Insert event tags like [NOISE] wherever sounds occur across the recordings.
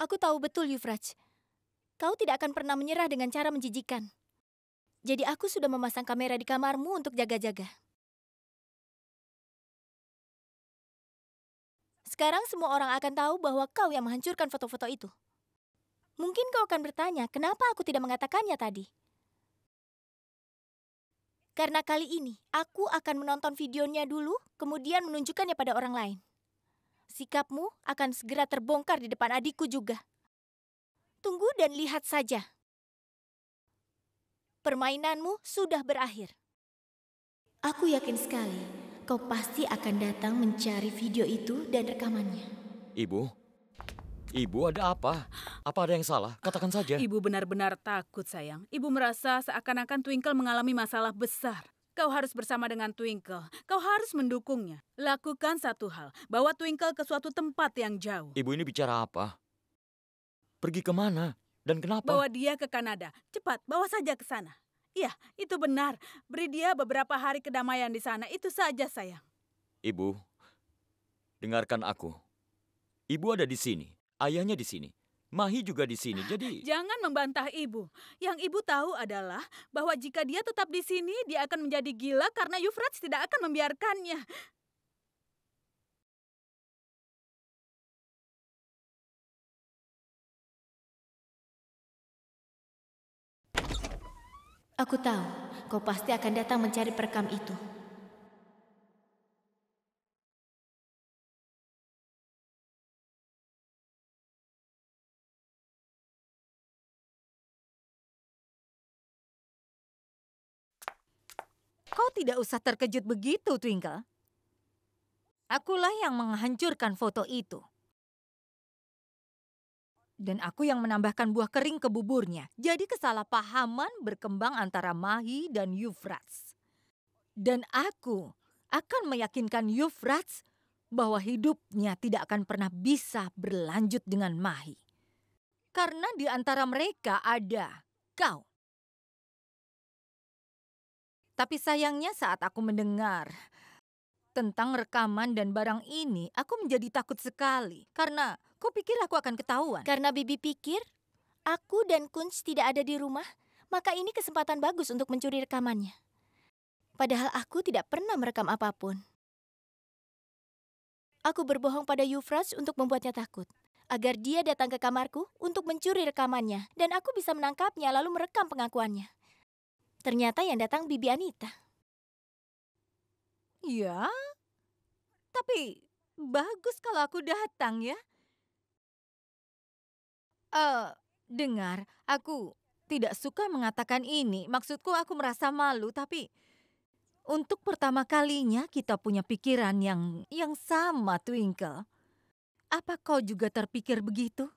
Aku tahu betul, Yufraj. Kau tidak akan pernah menyerah dengan cara menjijikan. Jadi aku sudah memasang kamera di kamarmu untuk jaga-jaga. Sekarang semua orang akan tahu bahwa kau yang menghancurkan foto-foto itu. Mungkin kau akan bertanya, kenapa aku tidak mengatakannya tadi? Karena kali ini, aku akan menonton videonya dulu, kemudian menunjukkannya pada orang lain sikapmu akan segera terbongkar di depan adikku juga. Tunggu dan lihat saja. Permainanmu sudah berakhir. Aku yakin sekali kau pasti akan datang mencari video itu dan rekamannya. Ibu, Ibu ada apa? Apa ada yang salah? Katakan saja. Ibu benar-benar takut sayang. Ibu merasa seakan-akan Twinkle mengalami masalah besar. Kau harus bersama dengan Twinkle. Kau harus mendukungnya. Lakukan satu hal, bawa Twinkle ke suatu tempat yang jauh. Ibu ini bicara apa? Pergi kemana? Dan kenapa? Bawa dia ke Kanada. Cepat, bawa saja ke sana. Iya, itu benar. Beri dia beberapa hari kedamaian di sana. Itu saja, sayang. Ibu, dengarkan aku. Ibu ada di sini. Ayahnya di sini. Mahi juga di sini, jadi... Jangan membantah ibu. Yang ibu tahu adalah bahwa jika dia tetap di sini, dia akan menjadi gila karena Yufrat tidak akan membiarkannya. Aku tahu, kau pasti akan datang mencari perekam itu. Kau tidak usah terkejut begitu, Twinkle. Akulah yang menghancurkan foto itu. Dan aku yang menambahkan buah kering ke buburnya. Jadi kesalahpahaman berkembang antara Mahi dan Yufrats. Dan aku akan meyakinkan Yufrats bahwa hidupnya tidak akan pernah bisa berlanjut dengan Mahi. Karena di antara mereka ada kau. Tapi sayangnya saat aku mendengar tentang rekaman dan barang ini, aku menjadi takut sekali. Karena kau pikir aku akan ketahuan. Karena Bibi pikir aku dan Kunz tidak ada di rumah, maka ini kesempatan bagus untuk mencuri rekamannya. Padahal aku tidak pernah merekam apapun. Aku berbohong pada Yufras untuk membuatnya takut agar dia datang ke kamarku untuk mencuri rekamannya dan aku bisa menangkapnya lalu merekam pengakuannya. Ternyata yang datang Bibi Anita. Ya, tapi bagus kalau aku datang ya. Eh, uh, dengar, aku tidak suka mengatakan ini. Maksudku aku merasa malu, tapi untuk pertama kalinya kita punya pikiran yang yang sama, Twinkle. Apa kau juga terpikir begitu?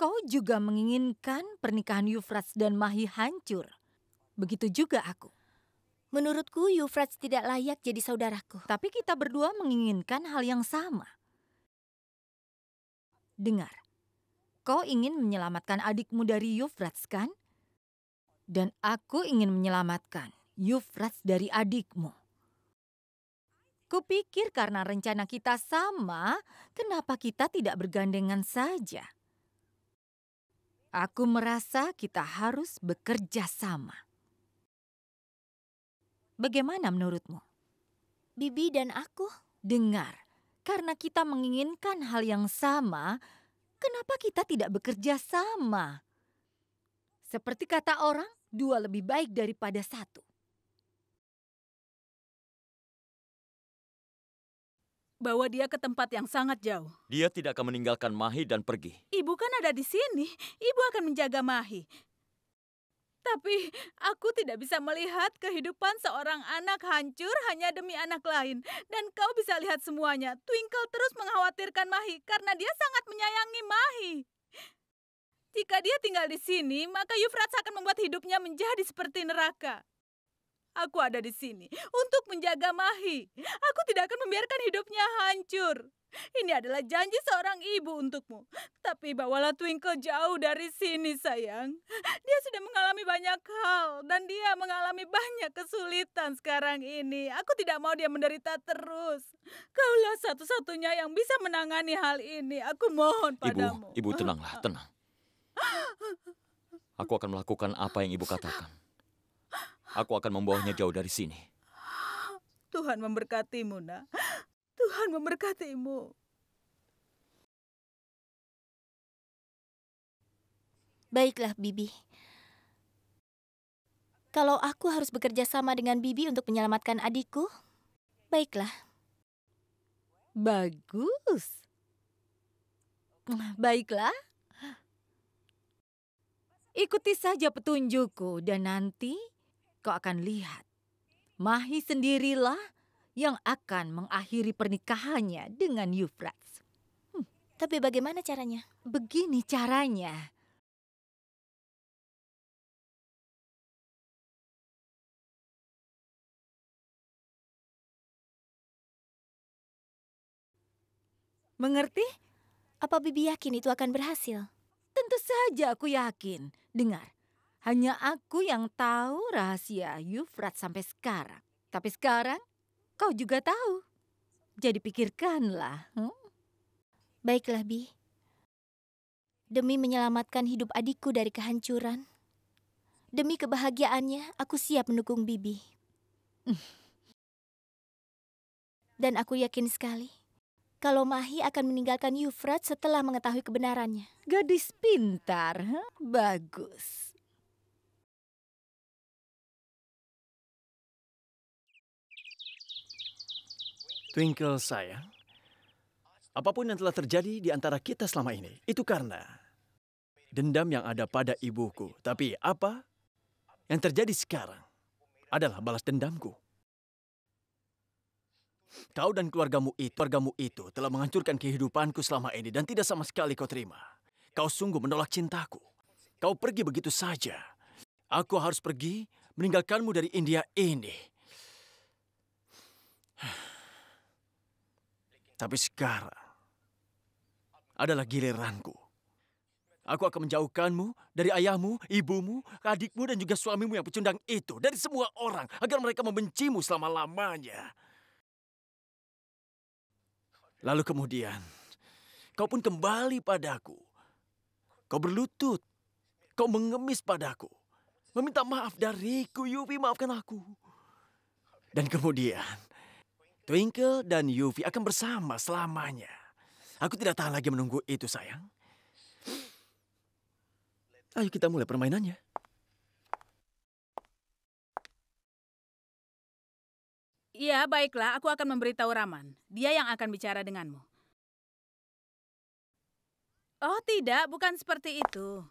Kau juga menginginkan pernikahan Yufrats dan Mahi hancur. Begitu juga aku. Menurutku Yufrats tidak layak jadi saudaraku. Tapi kita berdua menginginkan hal yang sama. Dengar, kau ingin menyelamatkan adikmu dari Yufrats kan? Dan aku ingin menyelamatkan Yufrats dari adikmu. Kupikir karena rencana kita sama, kenapa kita tidak bergandengan saja? Aku merasa kita harus bekerja sama. Bagaimana menurutmu? Bibi dan aku. Dengar, karena kita menginginkan hal yang sama, kenapa kita tidak bekerja sama? Seperti kata orang, dua lebih baik daripada satu. bawa dia ke tempat yang sangat jauh. Dia tidak akan meninggalkan Mahi dan pergi. Ibu kan ada di sini. Ibu akan menjaga Mahi. Tapi aku tidak bisa melihat kehidupan seorang anak hancur hanya demi anak lain. Dan kau bisa lihat semuanya. Twinkle terus mengkhawatirkan Mahi karena dia sangat menyayangi Mahi. Jika dia tinggal di sini, maka Yufrat akan membuat hidupnya menjadi seperti neraka. Aku ada di sini untuk menjaga Mahi. Aku tidak akan membiarkan hidupnya hancur. Ini adalah janji seorang ibu untukmu. Tapi bawalah Twinkle jauh dari sini, sayang. Dia sudah mengalami banyak hal dan dia mengalami banyak kesulitan sekarang ini. Aku tidak mau dia menderita terus. Kaulah satu-satunya yang bisa menangani hal ini. Aku mohon padamu. Ibu, ibu tenanglah, tenang. Aku akan melakukan apa yang ibu katakan. Aku akan membawanya jauh dari sini. Tuhan memberkatimu, nak. Tuhan memberkatimu. Baiklah, Bibi. Kalau aku harus bekerja sama dengan Bibi untuk menyelamatkan adikku, baiklah. Bagus. Baiklah. Ikuti saja petunjukku dan nanti Kau akan lihat, Mahi sendirilah yang akan mengakhiri pernikahannya dengan Yufrats. Hmm. Tapi bagaimana caranya? Begini caranya. Mengerti? Apa Bibi yakin itu akan berhasil? Tentu saja aku yakin. Dengar, hanya aku yang tahu rahasia Yufrat sampai sekarang. Tapi sekarang kau juga tahu. Jadi pikirkanlah. Hmm? Baiklah, Bi. Demi menyelamatkan hidup adikku dari kehancuran. Demi kebahagiaannya, aku siap mendukung Bibi. [LAUGHS] Dan aku yakin sekali kalau Mahi akan meninggalkan Yufrat setelah mengetahui kebenarannya. Gadis pintar, hmm? bagus. Twinkle sayang, apapun yang telah terjadi di antara kita selama ini, itu karena dendam yang ada pada ibuku. Tapi apa yang terjadi sekarang adalah balas dendamku. Kau dan keluargamu itu, keluargamu itu telah menghancurkan kehidupanku selama ini dan tidak sama sekali kau terima. Kau sungguh menolak cintaku. Kau pergi begitu saja. Aku harus pergi meninggalkanmu dari India ini. [SIGHS] Tapi sekarang adalah giliranku. Aku akan menjauhkanmu dari ayahmu, ibumu, adikmu, dan juga suamimu yang pecundang itu. Dari semua orang, agar mereka membencimu selama-lamanya. Lalu kemudian, kau pun kembali padaku. Kau berlutut. Kau mengemis padaku. Meminta maaf dariku, Yupi, maafkan aku. Dan kemudian, Twinkle dan Yuvi akan bersama selamanya. Aku tidak tahan lagi menunggu itu, sayang. Ayo kita mulai permainannya. Iya, baiklah. Aku akan memberitahu Raman. Dia yang akan bicara denganmu. Oh tidak, bukan seperti itu.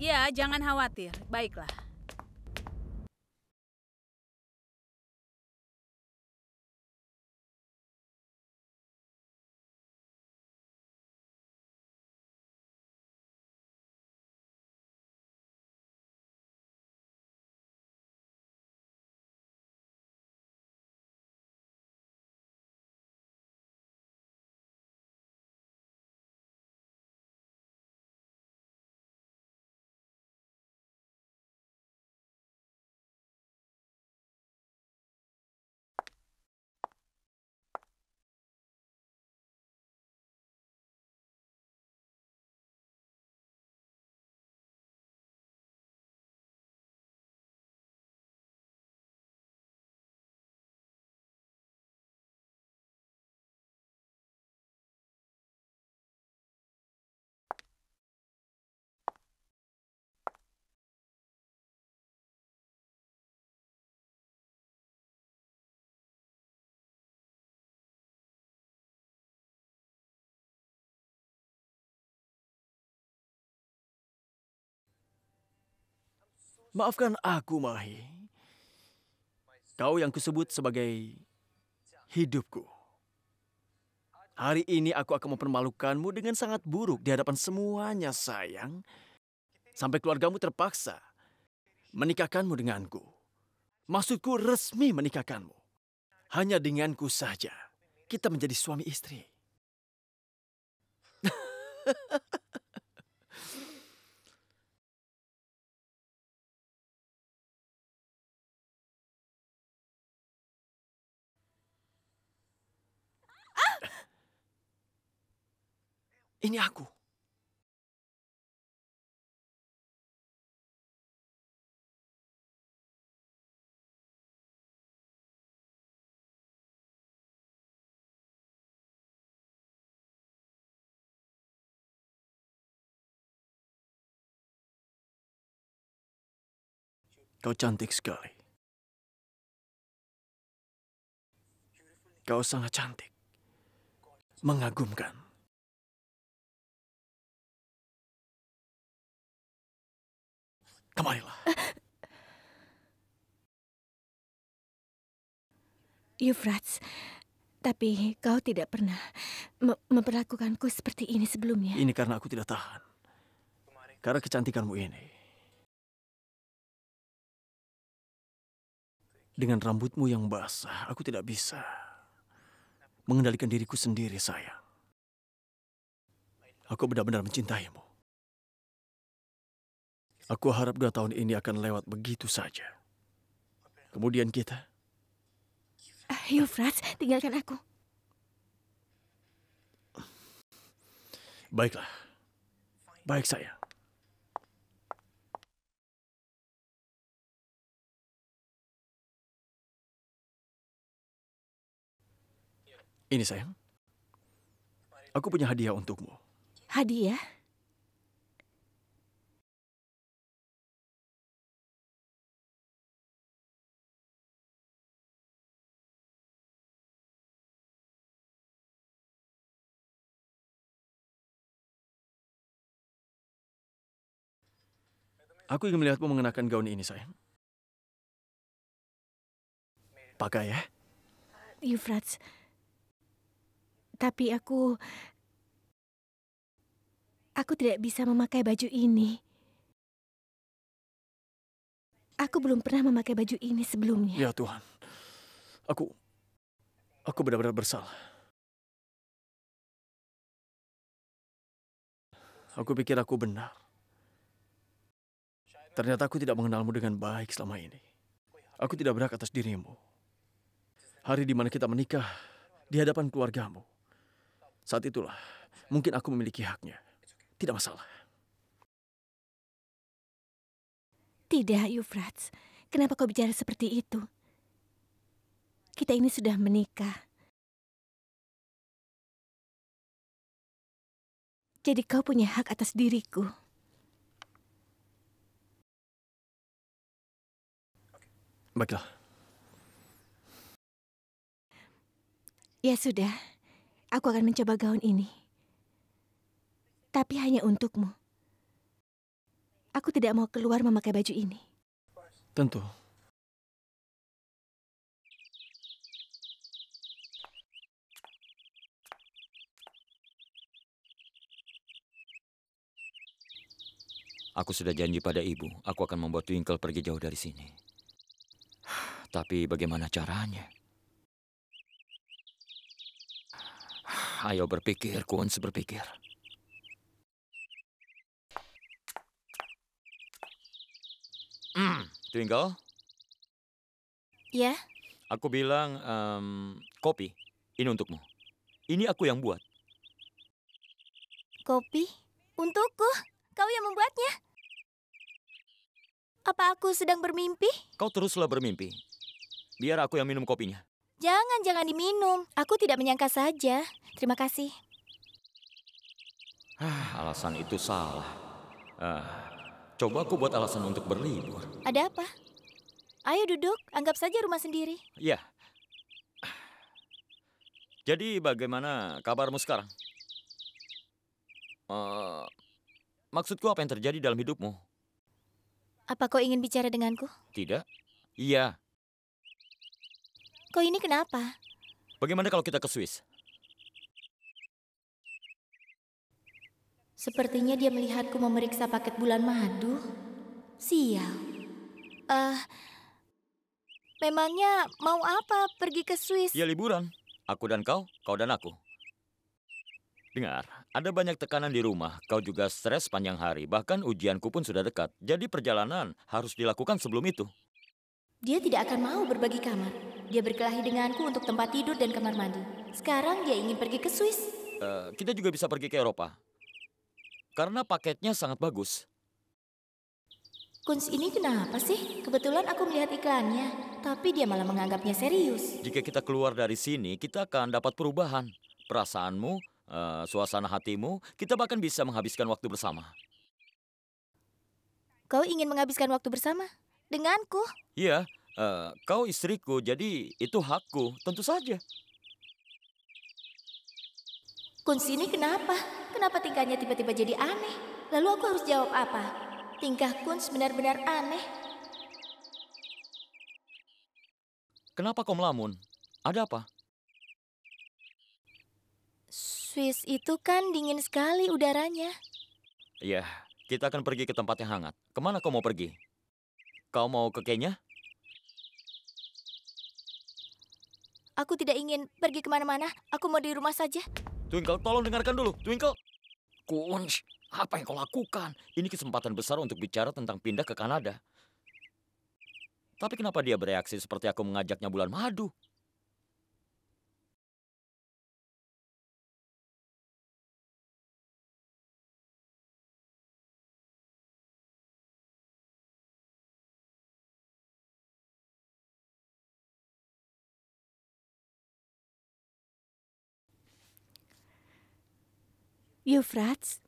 Ya, jangan khawatir. Baiklah. Maafkan aku, Mahi. Kau yang kusebut sebagai hidupku. Hari ini aku akan mempermalukanmu dengan sangat buruk di hadapan semuanya, sayang. Sampai keluargamu terpaksa menikahkanmu denganku. Maksudku resmi menikahkanmu. Hanya denganku saja. Kita menjadi suami istri. [LAUGHS] ini aku. Kau cantik sekali. Kau sangat cantik. Mengagumkan. Kemarilah. Yufrats, tapi kau tidak pernah me memperlakukanku seperti ini sebelumnya. Ini karena aku tidak tahan. Karena kecantikanmu ini. Dengan rambutmu yang basah, aku tidak bisa mengendalikan diriku sendiri, sayang. Aku benar-benar mencintaimu. Aku harap dua tahun ini akan lewat begitu saja. Kemudian kita. Ayo, Frats, tinggalkan aku. Baiklah. Baik saya. Ini sayang. Aku punya hadiah untukmu. Hadiah? Aku ingin melihatmu mengenakan gaun ini, sayang. Pakai ya. Yufrats, iya, tapi aku... Aku tidak bisa memakai baju ini. Aku belum pernah memakai baju ini sebelumnya. Ya Tuhan, aku... Aku benar-benar bersalah. Aku pikir aku benar. Ternyata aku tidak mengenalmu dengan baik selama ini. Aku tidak berhak atas dirimu. Hari di mana kita menikah, di hadapan keluargamu. Saat itulah, mungkin aku memiliki haknya. Tidak masalah. Tidak, Yufrats. Kenapa kau bicara seperti itu? Kita ini sudah menikah. Jadi kau punya hak atas diriku. Baiklah. Ya sudah, aku akan mencoba gaun ini. Tapi hanya untukmu. Aku tidak mau keluar memakai baju ini. Tentu. Aku sudah janji pada ibu, aku akan membuat Twinkle pergi jauh dari sini. Tapi bagaimana caranya? Ayo berpikir, Kunz berpikir. Hmm, Twinkle? Ya? Aku bilang, um, kopi. Ini untukmu. Ini aku yang buat. Kopi? Untukku? Kau yang membuatnya? Apa aku sedang bermimpi? Kau teruslah bermimpi. Biar aku yang minum kopinya. Jangan, jangan diminum. Aku tidak menyangka saja. Terima kasih. Ah, alasan itu salah. Ah, coba aku buat alasan untuk berlibur. Ada apa? Ayo duduk, anggap saja rumah sendiri. Iya. Jadi bagaimana kabarmu sekarang? Uh, maksudku apa yang terjadi dalam hidupmu? Apa kau ingin bicara denganku? Tidak. Iya, Kau ini kenapa? Bagaimana kalau kita ke Swiss? Sepertinya dia melihatku memeriksa paket bulan madu. Sial. Eh, uh, memangnya mau apa pergi ke Swiss? Ya liburan. Aku dan kau, kau dan aku. Dengar, ada banyak tekanan di rumah. Kau juga stres panjang hari. Bahkan ujianku pun sudah dekat. Jadi perjalanan harus dilakukan sebelum itu. Dia tidak akan mau berbagi kamar. Dia berkelahi denganku untuk tempat tidur dan kamar mandi. Sekarang dia ingin pergi ke Swiss. Uh, kita juga bisa pergi ke Eropa. Karena paketnya sangat bagus. Kunz ini kenapa sih? Kebetulan aku melihat iklannya, tapi dia malah menganggapnya serius. Jika kita keluar dari sini, kita akan dapat perubahan. Perasaanmu, uh, suasana hatimu, kita bahkan bisa menghabiskan waktu bersama. Kau ingin menghabiskan waktu bersama? Denganku? Iya, Eh, kau istriku, jadi itu hakku. Tentu saja. sini kenapa? Kenapa tingkahnya tiba-tiba jadi aneh? Lalu aku harus jawab apa? Tingkah kun sebenar benar aneh. Kenapa kau melamun? Ada apa? Swiss itu kan dingin sekali udaranya. Ya, kita akan pergi ke tempat yang hangat. Kemana kau mau pergi? Kau mau ke Kenya? Aku tidak ingin pergi kemana-mana. Aku mau di rumah saja. Twinkle, tolong dengarkan dulu. Twinkle. Kunch, apa yang kau lakukan? Ini kesempatan besar untuk bicara tentang pindah ke Kanada. Tapi kenapa dia bereaksi seperti aku mengajaknya bulan madu? Euphrates?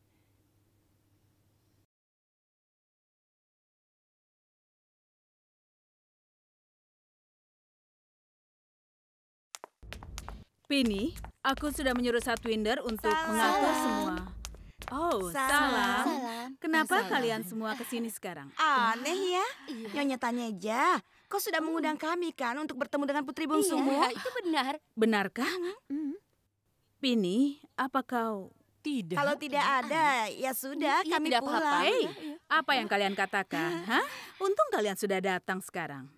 Pini, aku sudah menyuruh Satwinder untuk salam. mengatur semua. Oh, salam. salam. Kenapa salam. kalian semua kesini sekarang? Aneh ya. Iya. Nyonya tanya aja. Kau sudah hmm. mengundang kami kan untuk bertemu dengan putri bungsumu? Iya, itu benar. Benarkah? Hmm. Pini, apa kau tidak. Kalau tidak ada, ya sudah iya, iya, kami tidak pulang. Apa, apa yang kalian katakan? Hah? Untung kalian sudah datang sekarang.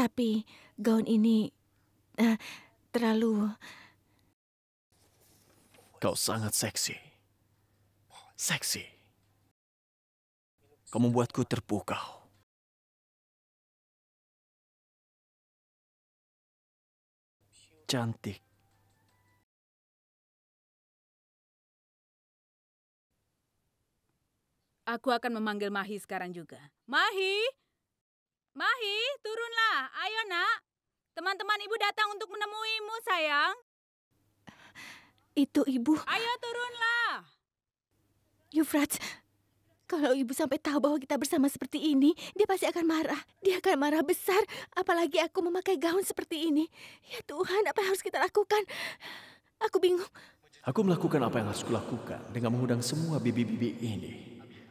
Tapi gaun ini uh, terlalu... Kau sangat seksi. Seksi. Kau membuatku terpukau. Cantik. Aku akan memanggil Mahi sekarang juga. Mahi! Mahi, turunlah. Ayo, nak. Teman-teman ibu datang untuk menemuimu, sayang. Itu ibu. Ayo, turunlah. Yufrat, kalau ibu sampai tahu bahwa kita bersama seperti ini, dia pasti akan marah. Dia akan marah besar, apalagi aku memakai gaun seperti ini. Ya Tuhan, apa yang harus kita lakukan? Aku bingung. Aku melakukan apa yang harus kulakukan dengan mengundang semua bibi-bibi ini.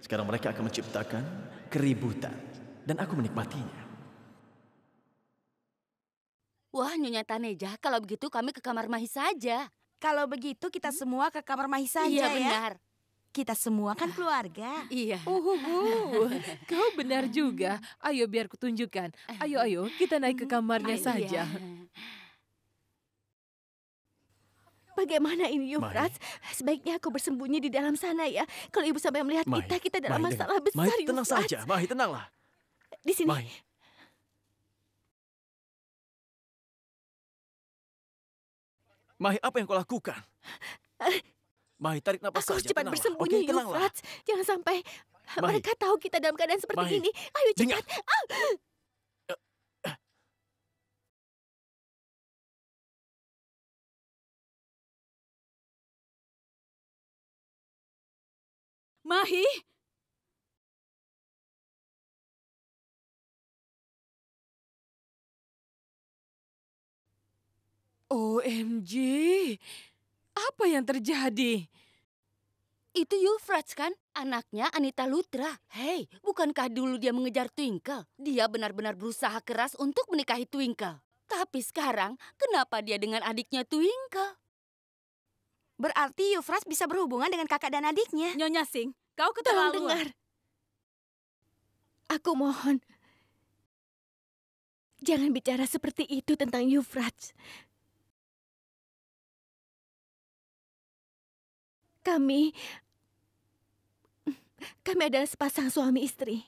Sekarang mereka akan menciptakan keributan dan aku menikmatinya. Wah, Nyonya Taneja, kalau begitu kami ke kamar Mahi saja. Kalau begitu kita semua ke kamar Mahi saja ya. Iya, benar. Kita semua kan ah, keluarga. Iya. Uhuhu, kau benar juga. Ayo biar kutunjukkan. Ayo, ayo, kita naik ke hmm, kamarnya ayo, ah, saja. Iya. Bagaimana ini, Yufras? Sebaiknya aku bersembunyi di dalam sana ya. Kalau ibu sampai melihat Mai, kita, kita dalam Mai, masalah dengan. besar, Mai, tenang saja. Mahi tenanglah di sini. Bye. Mai, apa yang kau lakukan? Eh. Mahi tarik napas Aku harus cepat tenanglah. bersembunyi, okay, Yufrat. Jangan sampai eh, Mai. mereka tahu kita dalam keadaan seperti Mai. ini. Ayo cepat. Ah. Mahi! OMG, apa yang terjadi? Itu Yulfrats kan? Anaknya Anita Lutra. Hei, bukankah dulu dia mengejar Twinkle? Dia benar-benar berusaha keras untuk menikahi Twinkle. Tapi sekarang, kenapa dia dengan adiknya Twinkle? Berarti Yufras bisa berhubungan dengan kakak dan adiknya. Nyonya Sing, kau keterlaluan. Tolong dengar. Aku mohon, jangan bicara seperti itu tentang Yufras. Kami... Kami adalah sepasang suami istri.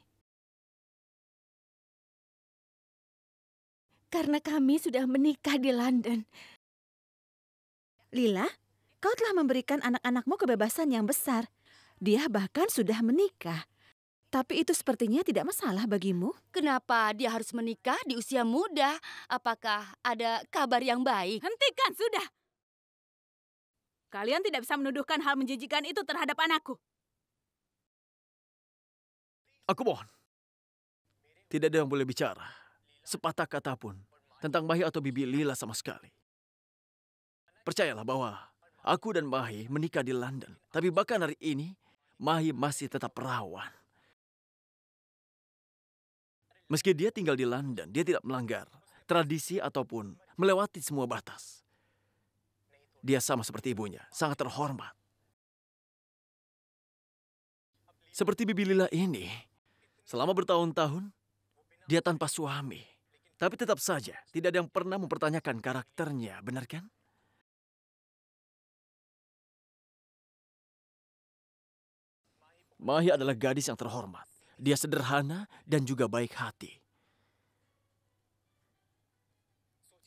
Karena kami sudah menikah di London. Lila, kau telah memberikan anak-anakmu kebebasan yang besar. Dia bahkan sudah menikah. Tapi itu sepertinya tidak masalah bagimu. Kenapa dia harus menikah di usia muda? Apakah ada kabar yang baik? Hentikan sudah. Kalian tidak bisa menuduhkan hal menjijikan itu terhadap anakku. Aku mohon. Tidak ada yang boleh bicara. Sepatah kata pun tentang Mahi atau Bibi Lila sama sekali. Percayalah bahwa aku dan Mahi menikah di London. Tapi bahkan hari ini, Mahi masih tetap perawan. Meski dia tinggal di London, dia tidak melanggar tradisi ataupun melewati semua batas. Dia sama seperti ibunya, sangat terhormat. Seperti Bibi Lila ini, selama bertahun-tahun, dia tanpa suami. Tapi tetap saja, tidak ada yang pernah mempertanyakan karakternya, benar kan? Mahi adalah gadis yang terhormat. Dia sederhana dan juga baik hati.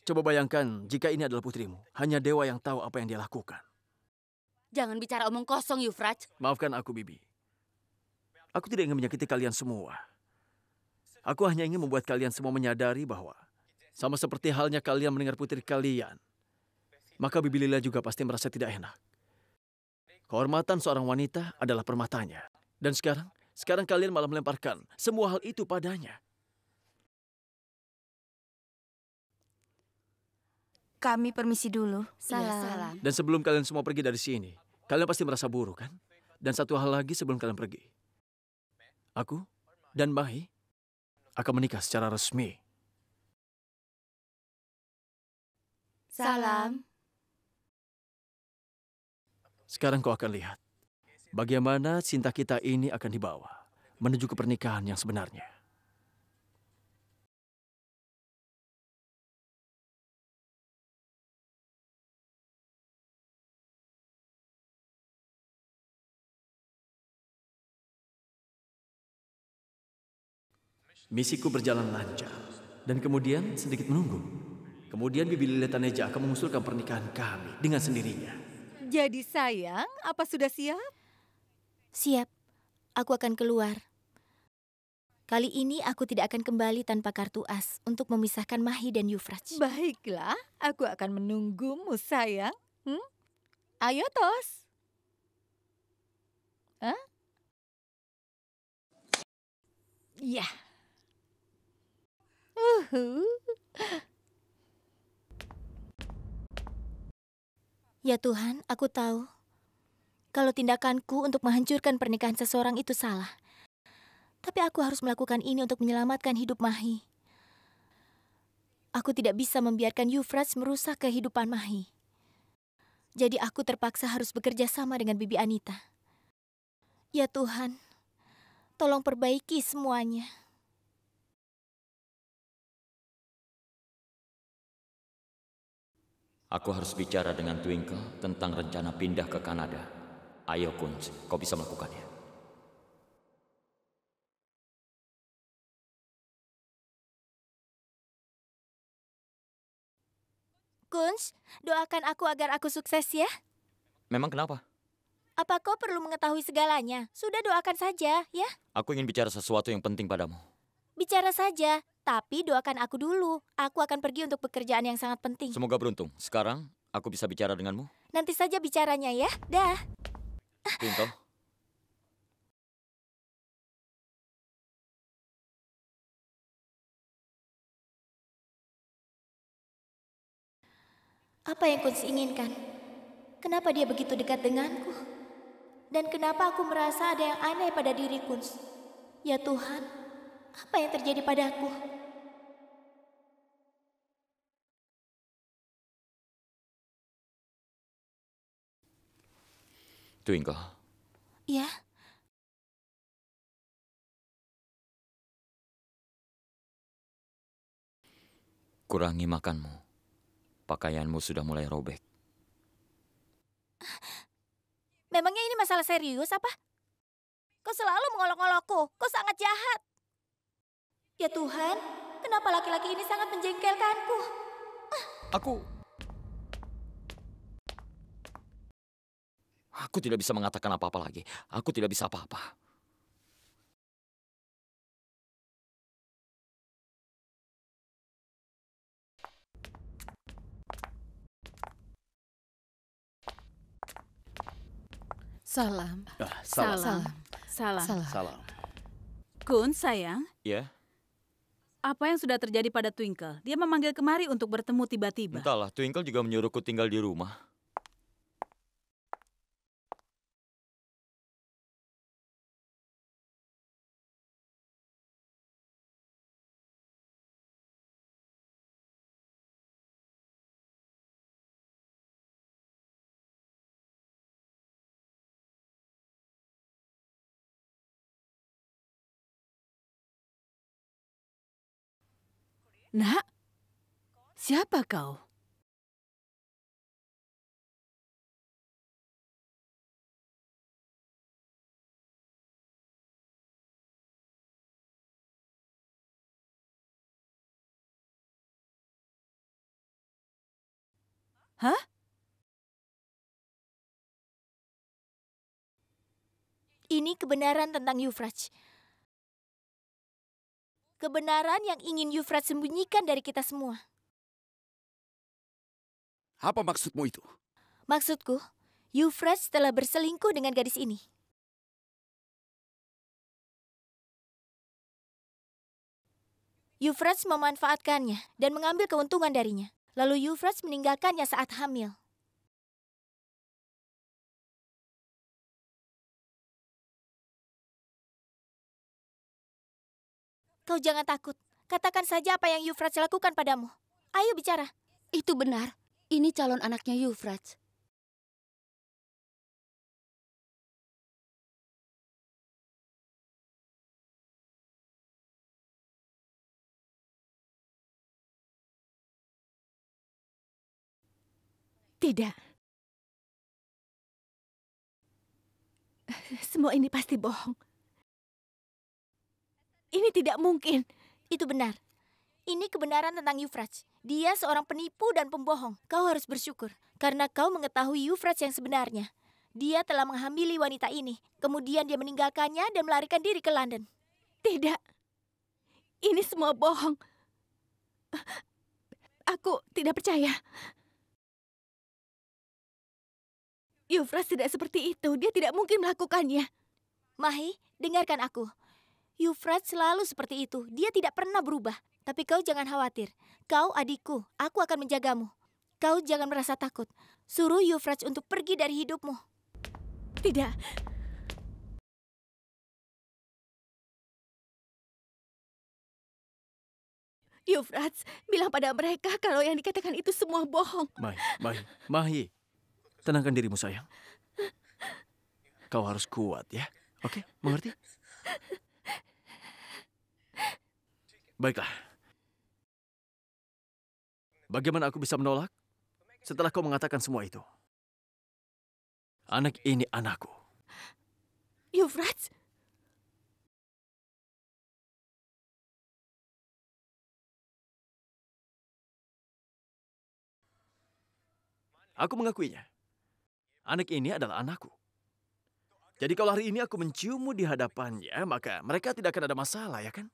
Coba bayangkan jika ini adalah putrimu. Hanya dewa yang tahu apa yang dia lakukan. Jangan bicara omong kosong, Yufraj. Maafkan aku, Bibi. Aku tidak ingin menyakiti kalian semua. Aku hanya ingin membuat kalian semua menyadari bahwa sama seperti halnya kalian mendengar putri kalian, maka Bibi Lila juga pasti merasa tidak enak. Kehormatan seorang wanita adalah permatanya. Dan sekarang, sekarang kalian malah melemparkan semua hal itu padanya. Kami permisi dulu. Iya, salam. Ya, salam. Dan sebelum kalian semua pergi dari sini, kalian pasti merasa buruk kan? Dan satu hal lagi sebelum kalian pergi. Aku dan Mahi akan menikah secara resmi. Salam. Sekarang kau akan lihat bagaimana cinta kita ini akan dibawa menuju ke pernikahan yang sebenarnya. Misiku berjalan lancar dan kemudian sedikit menunggu. Kemudian Bibi Lilita akan mengusulkan pernikahan kami dengan sendirinya. Jadi sayang, apa sudah siap? Siap, aku akan keluar. Kali ini aku tidak akan kembali tanpa kartu as untuk memisahkan Mahi dan Yufraj. Baiklah, aku akan menunggumu sayang. Hmm? Ayo tos. Hah? Ya. Yeah. Uhuh. Ya Tuhan, aku tahu kalau tindakanku untuk menghancurkan pernikahan seseorang itu salah. Tapi aku harus melakukan ini untuk menyelamatkan hidup Mahi. Aku tidak bisa membiarkan Yufras merusak kehidupan Mahi. Jadi aku terpaksa harus bekerja sama dengan Bibi Anita. Ya Tuhan, tolong perbaiki semuanya. Aku harus bicara dengan Twinkle tentang rencana pindah ke Kanada. Ayo, Kunz, kau bisa melakukannya. Kunz, doakan aku agar aku sukses ya. Memang kenapa? Apa kau perlu mengetahui segalanya? Sudah doakan saja, ya. Aku ingin bicara sesuatu yang penting padamu. Bicara saja, tapi doakan aku dulu. Aku akan pergi untuk pekerjaan yang sangat penting. Semoga beruntung. Sekarang aku bisa bicara denganmu. Nanti saja bicaranya ya. Dah. Beruntung. Apa yang Kunz inginkan? Kenapa dia begitu dekat denganku? Dan kenapa aku merasa ada yang aneh pada diri Kunz? Ya Tuhan, apa yang terjadi padaku? Twinkle. Ya? Kurangi makanmu. Pakaianmu sudah mulai robek. Memangnya ini masalah serius apa? Kau selalu mengolok-olokku. Kau sangat jahat. Ya Tuhan, kenapa laki-laki ini sangat menjengkelkanku? Ah. Aku... Aku tidak bisa mengatakan apa-apa lagi. Aku tidak bisa apa-apa. Salam. Ah, salam. Salam. Salam. Salam. Salam. Kun, sayang. Ya. Yeah. Apa yang sudah terjadi pada Twinkle? Dia memanggil kemari untuk bertemu tiba-tiba. Entahlah, Twinkle juga menyuruhku tinggal di rumah. Nak, siapa kau? Hah? Ini kebenaran tentang Yufraj kebenaran yang ingin Yufrat sembunyikan dari kita semua. Apa maksudmu itu? Maksudku, Yufrat telah berselingkuh dengan gadis ini. Yufrat memanfaatkannya dan mengambil keuntungan darinya. Lalu Yufrat meninggalkannya saat hamil. Kau jangan takut. Katakan saja apa yang Yufrats lakukan padamu. Ayo bicara. Itu benar. Ini calon anaknya Yufrats. Tidak. Semua ini pasti bohong. Ini tidak mungkin. Itu benar. Ini kebenaran tentang Yufraj. Dia seorang penipu dan pembohong. Kau harus bersyukur karena kau mengetahui Yufraj yang sebenarnya. Dia telah menghamili wanita ini. Kemudian dia meninggalkannya dan melarikan diri ke London. Tidak. Ini semua bohong. Aku tidak percaya. Yufras tidak seperti itu. Dia tidak mungkin melakukannya. Mahi, dengarkan aku. Yufrat selalu seperti itu. Dia tidak pernah berubah. Tapi kau jangan khawatir. Kau adikku. Aku akan menjagamu. Kau jangan merasa takut. Suruh Yufrat untuk pergi dari hidupmu. Tidak. Yufrat, bilang pada mereka kalau yang dikatakan itu semua bohong. Mai, Mai, Mahi. Tenangkan dirimu, sayang. Kau harus kuat ya. Oke, mengerti? Baiklah. Bagaimana aku bisa menolak setelah kau mengatakan semua itu? Anak ini anakku. Yuvraj? Aku mengakuinya. Anak ini adalah anakku. Jadi kalau hari ini aku menciummu di hadapannya, maka mereka tidak akan ada masalah, ya kan?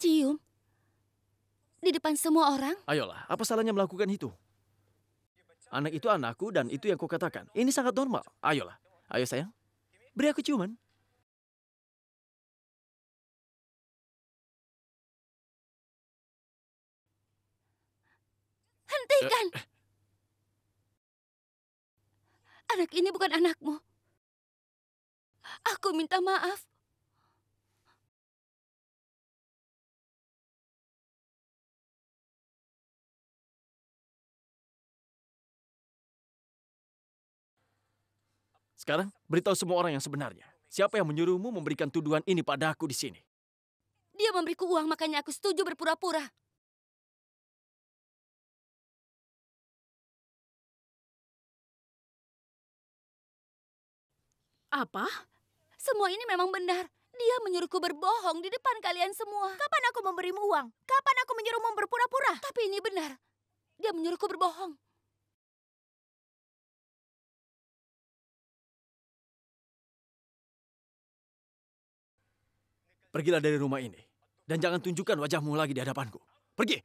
Cium? Di depan semua orang? Ayolah, apa salahnya melakukan itu? Anak itu anakku dan itu yang kukatakan. Ini sangat normal. Ayolah. Ayo sayang. Beri aku ciuman. Hentikan! Anak ini bukan anakmu. Aku minta maaf. Sekarang, beritahu semua orang yang sebenarnya. Siapa yang menyuruhmu memberikan tuduhan ini pada aku di sini? Dia memberiku uang, makanya aku setuju berpura-pura. Apa? Semua ini memang benar. Dia menyuruhku berbohong di depan kalian semua. Kapan aku memberimu uang? Kapan aku menyuruhmu berpura-pura? Tapi ini benar. Dia menyuruhku berbohong. Pergilah dari rumah ini. Dan jangan tunjukkan wajahmu lagi di hadapanku. Pergi!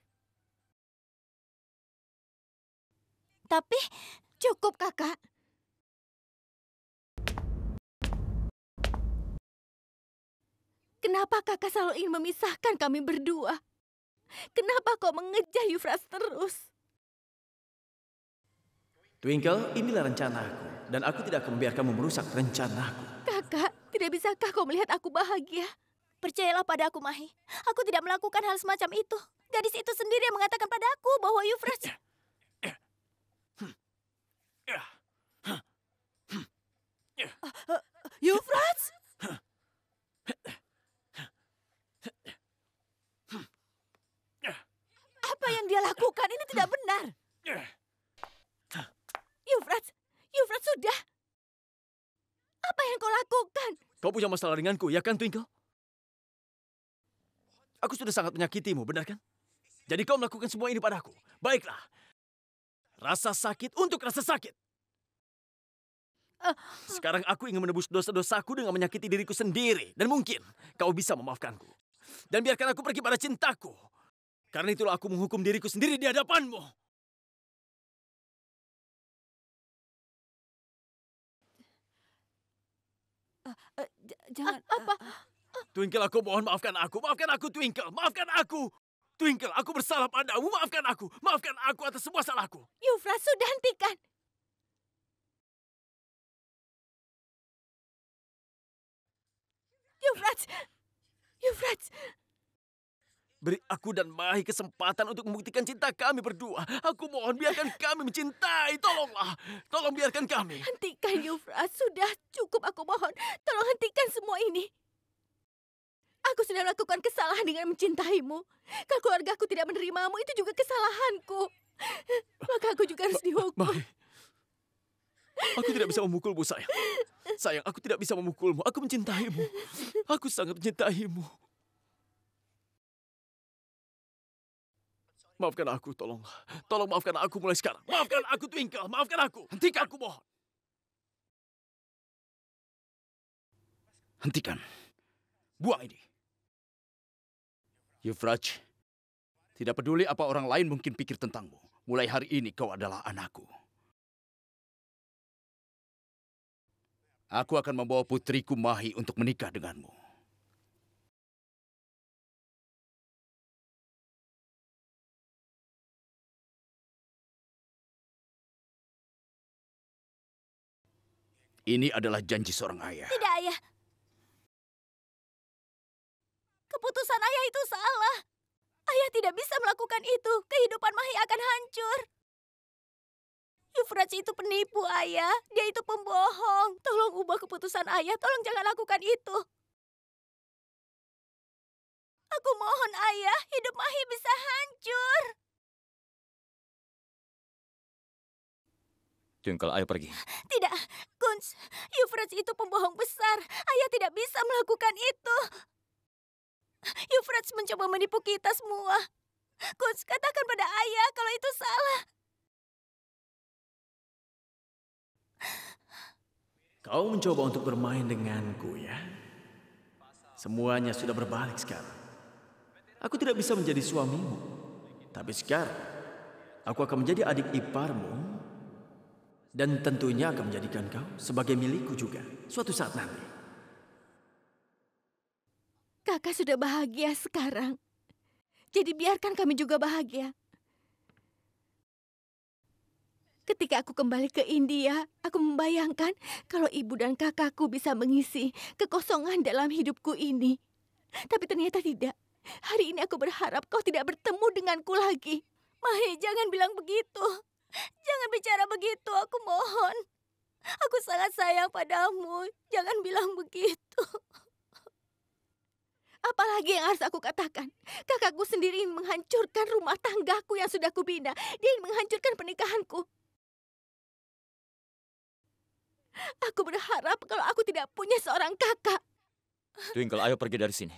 Tapi cukup kakak. Kenapa kakak selalu ingin memisahkan kami berdua? Kenapa kau mengejar Yufras terus? Twinkle, inilah rencanaku. Dan aku tidak akan membiarkanmu merusak rencanaku. Kakak, tidak bisakah kau melihat aku bahagia? Percayalah pada aku, Mahi. Aku tidak melakukan hal semacam itu. Gadis itu sendiri yang mengatakan padaku bahwa Yufras... Yufras? Apa yang dia lakukan ini tidak benar. Eh. Yufras, Yufras sudah. Apa yang kau lakukan? Kau punya masalah denganku, ya kan, Twinkle? Aku sudah sangat menyakitimu, benar kan? Jadi kau melakukan semua ini padaku. Baiklah. Rasa sakit untuk rasa sakit. Eh. Sekarang aku ingin menebus dosa-dosaku dengan menyakiti diriku sendiri. Dan mungkin kau bisa memaafkanku. Dan biarkan aku pergi pada cintaku. Karena itulah aku menghukum diriku sendiri di hadapanmu. Uh, uh, jangan. Uh, apa? Uh, Twinkle, aku mohon maafkan aku. Maafkan aku, Twinkle. Maafkan aku. Twinkle, aku bersalah padamu. Maafkan aku. Maafkan aku atas semua salahku. Yufra, sudah hentikan. Yufrat! Yufrat! Beri aku dan Mahi kesempatan untuk membuktikan cinta kami berdua. Aku mohon biarkan kami mencintai. Tolonglah. Tolong biarkan kami. Hentikan Yufrat. Sudah cukup aku mohon. Tolong hentikan semua ini. Aku sudah melakukan kesalahan dengan mencintaimu. Kalau keluarga aku tidak menerimamu, itu juga kesalahanku. Maka aku juga harus dihukum. Ma, aku tidak bisa memukulmu, sayang. Sayang, aku tidak bisa memukulmu. Aku mencintaimu. Aku sangat mencintaimu. Maafkan aku, tolong. Tolong maafkan aku mulai sekarang. Maafkan aku, Twinkle. Maafkan aku. Hentikan. Aku mohon. Hentikan. Buang ini. Yuvraj, tidak peduli apa orang lain mungkin pikir tentangmu. Mulai hari ini kau adalah anakku. Aku akan membawa putriku Mahi untuk menikah denganmu. Ini adalah janji seorang ayah. Tidak, ayah. keputusan ayah itu salah. Ayah tidak bisa melakukan itu. Kehidupan Mahi akan hancur. Yufraj itu penipu, ayah. Dia itu pembohong. Tolong ubah keputusan ayah. Tolong jangan lakukan itu. Aku mohon ayah, hidup Mahi bisa hancur. Jengkel, ayah pergi. Tidak, Kunz. Yufraj itu pembohong besar. Ayah tidak bisa melakukan itu. Yufrat mencoba menipu kita semua. Coach, katakan pada ayah kalau itu salah. Kau mencoba untuk bermain denganku ya? Semuanya sudah berbalik sekarang. Aku tidak bisa menjadi suamimu. Tapi sekarang, aku akan menjadi adik iparmu. Dan tentunya akan menjadikan kau sebagai milikku juga suatu saat nanti. Kakak sudah bahagia sekarang. Jadi biarkan kami juga bahagia. Ketika aku kembali ke India, aku membayangkan kalau ibu dan kakakku bisa mengisi kekosongan dalam hidupku ini. Tapi ternyata tidak. Hari ini aku berharap kau tidak bertemu denganku lagi. Mahi, jangan bilang begitu. Jangan bicara begitu, aku mohon. Aku sangat sayang padamu. Jangan bilang begitu. Apalagi yang harus aku katakan? Kakakku sendiri ingin menghancurkan rumah tanggaku yang sudah kubina. Dia ingin menghancurkan pernikahanku. Aku berharap kalau aku tidak punya seorang kakak. Twinkle, ayo pergi dari sini.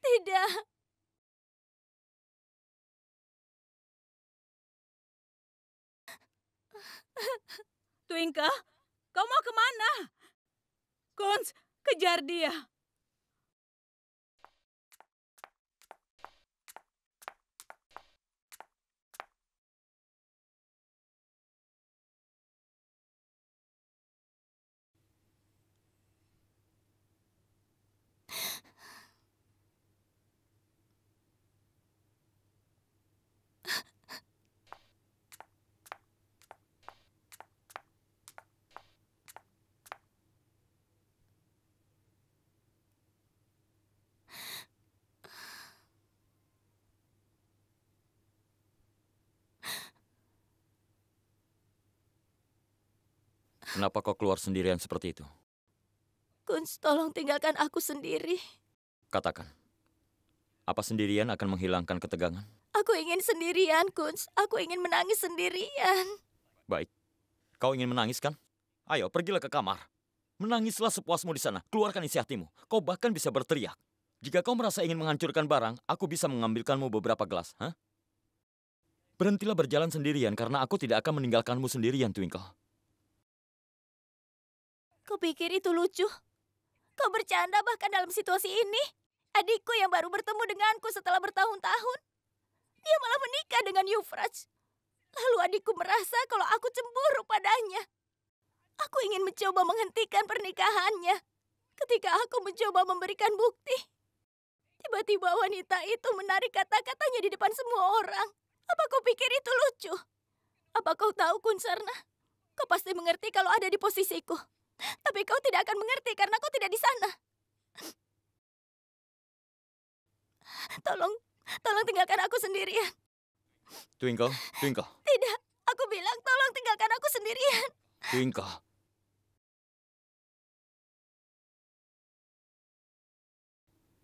Tidak. Twinkle, kau mau kemana? Kons, kejar dia. Kenapa kau keluar sendirian seperti itu? Kunz, tolong tinggalkan aku sendiri. Katakan, apa sendirian akan menghilangkan ketegangan? Aku ingin sendirian, Kunz. Aku ingin menangis sendirian. Baik. Kau ingin menangis, kan? Ayo, pergilah ke kamar. Menangislah sepuasmu di sana. Keluarkan isi hatimu. Kau bahkan bisa berteriak. Jika kau merasa ingin menghancurkan barang, aku bisa mengambilkanmu beberapa gelas. Huh? Berhentilah berjalan sendirian karena aku tidak akan meninggalkanmu sendirian, Twinkle. Kau pikir itu lucu. Kau bercanda bahkan dalam situasi ini. Adikku yang baru bertemu denganku setelah bertahun-tahun. Dia malah menikah dengan Yufraj. Lalu adikku merasa kalau aku cemburu padanya. Aku ingin mencoba menghentikan pernikahannya. Ketika aku mencoba memberikan bukti, tiba-tiba wanita itu menarik kata-katanya di depan semua orang. Apa kau pikir itu lucu? Apa kau tahu, Kunsarna? Kau pasti mengerti kalau ada di posisiku. Tapi kau tidak akan mengerti karena kau tidak di sana. Tolong, tolong tinggalkan aku sendirian. Twinkle, Twinkle. Tidak, aku bilang tolong tinggalkan aku sendirian. Twinkle.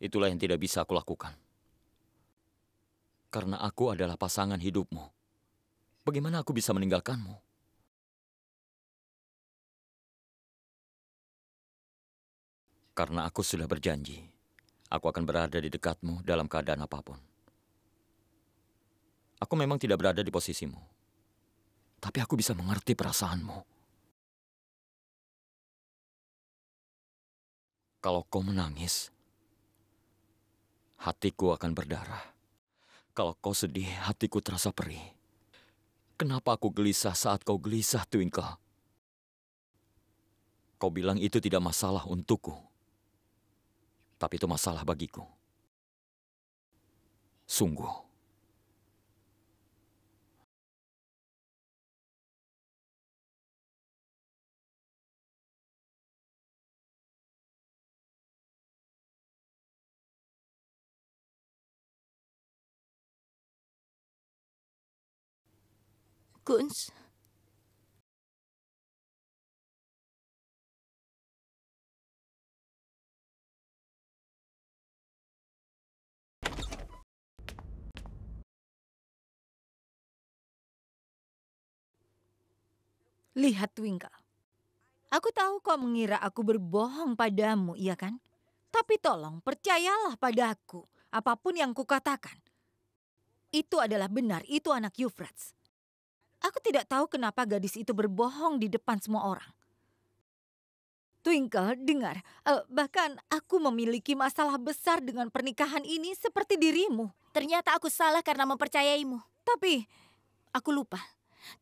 Itulah yang tidak bisa aku lakukan. Karena aku adalah pasangan hidupmu. Bagaimana aku bisa meninggalkanmu? Karena aku sudah berjanji, aku akan berada di dekatmu dalam keadaan apapun. Aku memang tidak berada di posisimu. Tapi aku bisa mengerti perasaanmu. Kalau kau menangis, hatiku akan berdarah. Kalau kau sedih, hatiku terasa perih. Kenapa aku gelisah saat kau gelisah, Twinkle? Kau bilang itu tidak masalah untukku tapi itu masalah bagiku. Sungguh. Kunz, Lihat Twinkle. Aku tahu kau mengira aku berbohong padamu, iya kan? Tapi tolong percayalah padaku apapun yang kukatakan. Itu adalah benar, itu anak Yufrats. Aku tidak tahu kenapa gadis itu berbohong di depan semua orang. Twinkle, dengar, uh, bahkan aku memiliki masalah besar dengan pernikahan ini seperti dirimu. Ternyata aku salah karena mempercayaimu. Tapi, aku lupa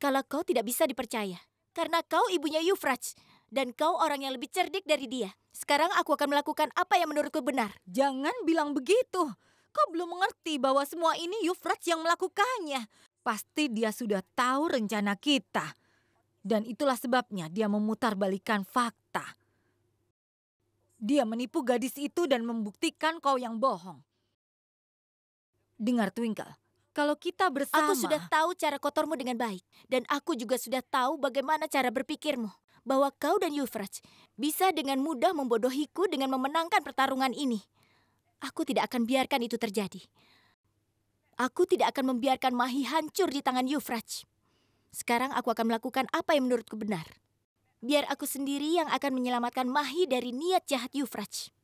kalau kau tidak bisa dipercaya. Karena kau ibunya Yufraj. Dan kau orang yang lebih cerdik dari dia. Sekarang aku akan melakukan apa yang menurutku benar. Jangan bilang begitu. Kau belum mengerti bahwa semua ini Yufraj yang melakukannya. Pasti dia sudah tahu rencana kita. Dan itulah sebabnya dia memutarbalikan fakta. Dia menipu gadis itu dan membuktikan kau yang bohong. Dengar Twinkle, kalau kita bersama... Aku sudah tahu cara kotormu dengan baik. Dan aku juga sudah tahu bagaimana cara berpikirmu. Bahwa kau dan Yufraj bisa dengan mudah membodohiku dengan memenangkan pertarungan ini. Aku tidak akan biarkan itu terjadi. Aku tidak akan membiarkan Mahi hancur di tangan Yufraj. Sekarang aku akan melakukan apa yang menurutku benar. Biar aku sendiri yang akan menyelamatkan Mahi dari niat jahat Yufraj.